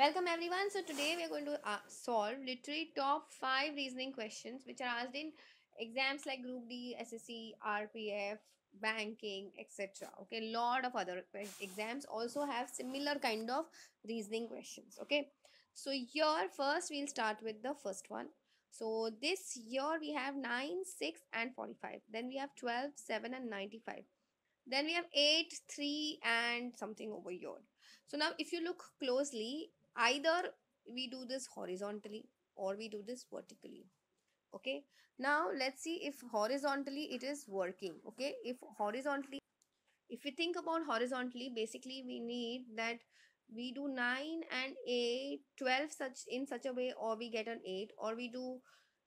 Welcome everyone. So today we are going to uh, solve literally top 5 reasoning questions which are asked in exams like Group D, SSC, RPF, banking, etc. Okay, lot of other exams also have similar kind of reasoning questions. Okay, so here first we'll start with the first one. So this year we have 9, 6 and 45. Then we have 12, 7 and 95 then we have 8 3 and something over here so now if you look closely either we do this horizontally or we do this vertically okay now let's see if horizontally it is working okay if horizontally if we think about horizontally basically we need that we do 9 and 8 12 such in such a way or we get an 8 or we do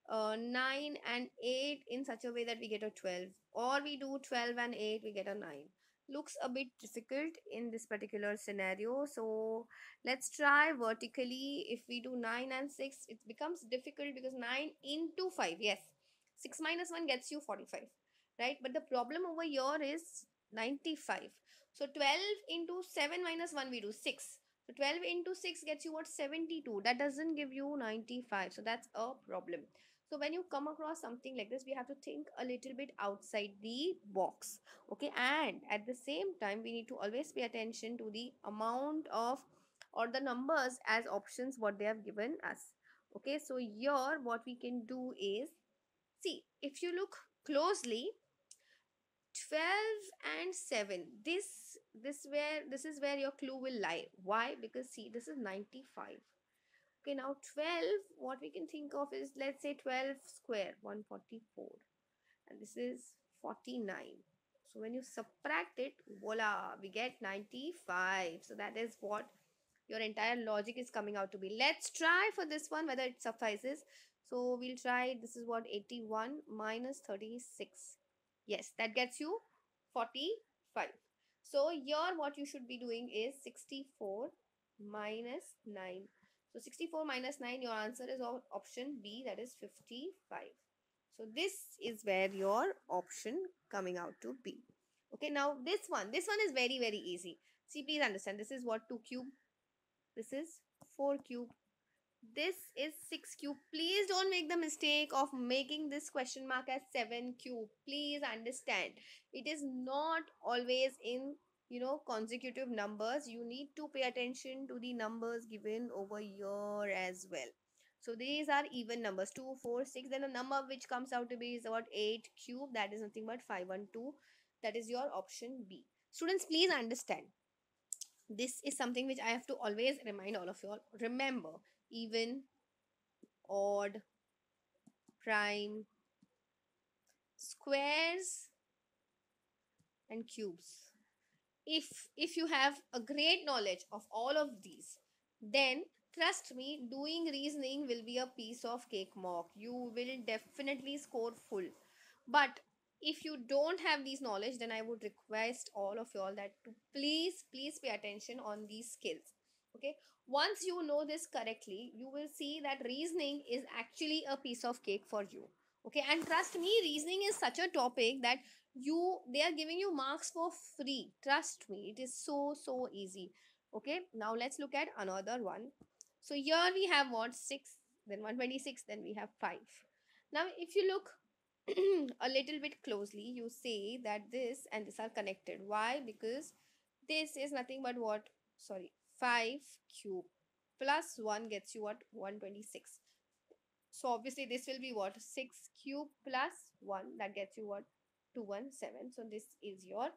uh, 9 and 8 in such a way that we get a 12 or we do 12 and 8 we get a 9 looks a bit difficult in this particular scenario so let's try vertically if we do 9 and 6 it becomes difficult because 9 into 5 yes 6 minus 1 gets you 45 right but the problem over here is 95 so 12 into 7 minus 1 we do 6 so 12 into 6 gets you what 72 that doesn't give you 95 so that's a problem so when you come across something like this we have to think a little bit outside the box okay and at the same time we need to always pay attention to the amount of or the numbers as options what they have given us okay so here what we can do is see if you look closely 12 and 7 this this where this is where your clue will lie why because see this is 95 Okay, now 12, what we can think of is let's say 12 square, 144. And this is 49. So when you subtract it, voila, we get 95. So that is what your entire logic is coming out to be. Let's try for this one whether it suffices. So we'll try, this is what, 81 minus 36. Yes, that gets you 45. So here what you should be doing is 64 minus 9. So 64 minus 9, your answer is option B, that is 55. So this is where your option coming out to be. Okay, now this one, this one is very, very easy. See, please understand, this is what 2 cube, this is 4 cube, this is 6 cube. Please don't make the mistake of making this question mark as 7 cube. Please understand, it is not always in you know consecutive numbers you need to pay attention to the numbers given over here as well so these are even numbers 2 4 6 then the number which comes out to be is about 8 cube that is nothing but 512 that is your option b students please understand this is something which i have to always remind all of you all remember even odd prime squares and cubes if if you have a great knowledge of all of these then trust me doing reasoning will be a piece of cake mock you will definitely score full but if you don't have these knowledge then i would request all of y'all that to please please pay attention on these skills okay once you know this correctly you will see that reasoning is actually a piece of cake for you okay and trust me reasoning is such a topic that you they are giving you marks for free trust me it is so so easy okay now let's look at another one so here we have what 6 then 126 then we have 5 now if you look a little bit closely you say that this and this are connected why because this is nothing but what sorry 5 cube plus 1 gets you what 126 so obviously this will be what 6 cube plus 1 that gets you what 217 so this is your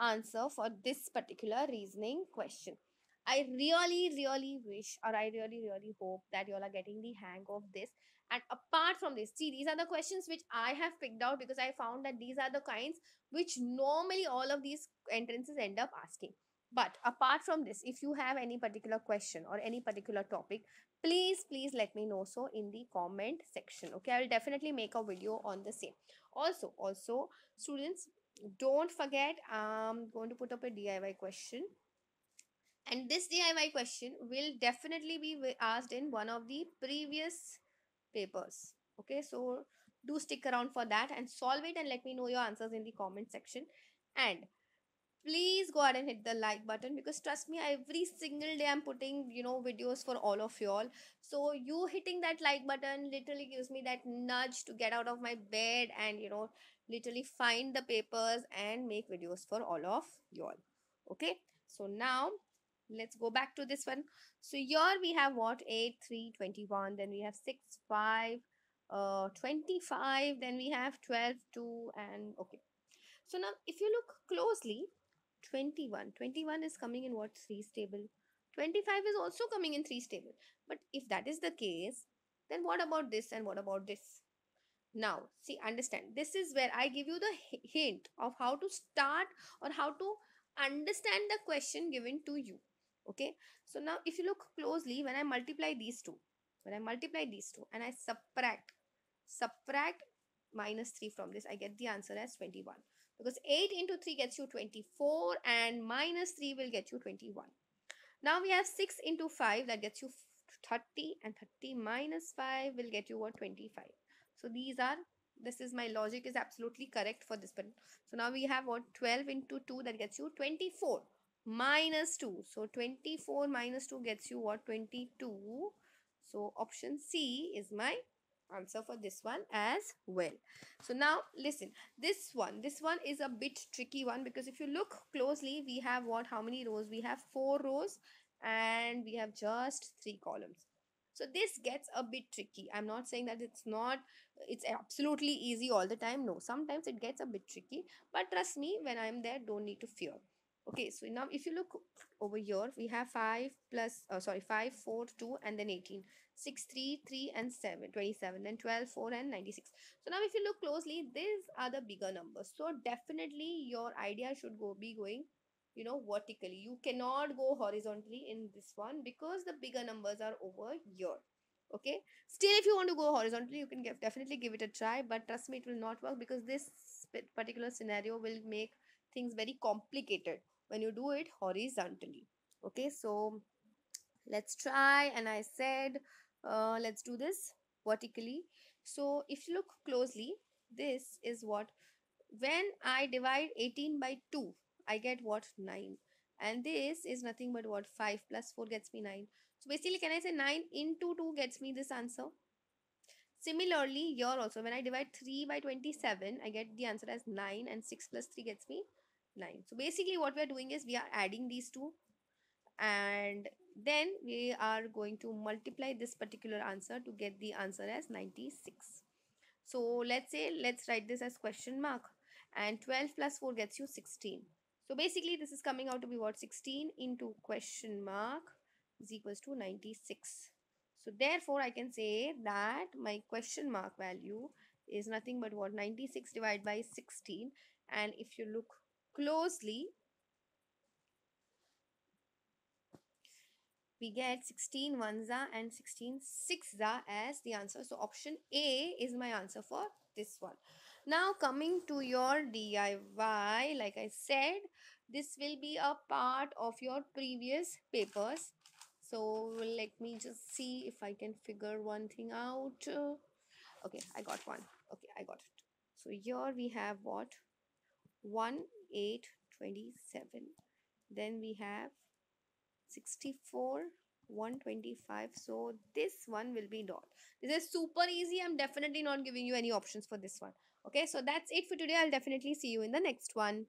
answer for this particular reasoning question i really really wish or i really really hope that you all are getting the hang of this and apart from this see these are the questions which i have picked out because i found that these are the kinds which normally all of these entrances end up asking but apart from this, if you have any particular question or any particular topic, please, please let me know so in the comment section. Okay, I will definitely make a video on the same. Also, also students, don't forget, I'm going to put up a DIY question and this DIY question will definitely be asked in one of the previous papers okay so do stick around for that and solve it and let me know your answers in the comment section and please go ahead and hit the like button because trust me every single day i'm putting you know videos for all of y'all so you hitting that like button literally gives me that nudge to get out of my bed and you know literally find the papers and make videos for all of y'all okay so now let's go back to this one so here we have what 8 3 21 then we have 6 5 uh 25 then we have 12 2 and okay so now if you look closely 21. 21 is coming in what three stable, 25 is also coming in three stable. But if that is the case, then what about this and what about this? Now, see, understand. This is where I give you the hint of how to start or how to understand the question given to you. Okay. So now if you look closely, when I multiply these two, when I multiply these two and I subtract, subtract minus 3 from this, I get the answer as 21 because 8 into 3 gets you 24 and minus 3 will get you 21. Now we have 6 into 5 that gets you 30 and 30 minus 5 will get you what 25. So these are this is my logic is absolutely correct for this one. So now we have what 12 into 2 that gets you 24 minus 2. So 24 minus 2 gets you what 22. So option C is my answer for this one as well so now listen this one this one is a bit tricky one because if you look closely we have what how many rows we have four rows and we have just three columns so this gets a bit tricky i'm not saying that it's not it's absolutely easy all the time no sometimes it gets a bit tricky but trust me when i'm there don't need to fear Okay, so now if you look over here, we have 5 plus, oh, sorry, 5, 4, 2, and then 18. 6, 3, 3, and 7, 27, then 12, 4, and 96. So now if you look closely, these are the bigger numbers. So definitely your idea should go be going, you know, vertically. You cannot go horizontally in this one because the bigger numbers are over here. Okay, still if you want to go horizontally, you can give, definitely give it a try. But trust me, it will not work because this particular scenario will make things very complicated when you do it horizontally okay so let's try and I said uh, let's do this vertically so if you look closely this is what when I divide 18 by 2 I get what 9 and this is nothing but what 5 plus 4 gets me 9 so basically can I say 9 into 2 gets me this answer similarly here also when I divide 3 by 27 I get the answer as 9 and 6 plus 3 gets me line so basically what we are doing is we are adding these two and then we are going to multiply this particular answer to get the answer as 96 so let's say let's write this as question mark and 12 plus 4 gets you 16 so basically this is coming out to be what 16 into question mark is equals to 96 so therefore I can say that my question mark value is nothing but what 96 divided by 16 and if you look closely, we get 16 ones and 16 sixes as the answer. So option A is my answer for this one. Now coming to your DIY, like I said, this will be a part of your previous papers. So let me just see if I can figure one thing out. Okay, I got one. Okay, I got it. So here we have what? 1, 8, 27. Then we have 64, 125. So this one will be dot. This is super easy. I'm definitely not giving you any options for this one. Okay, so that's it for today. I'll definitely see you in the next one.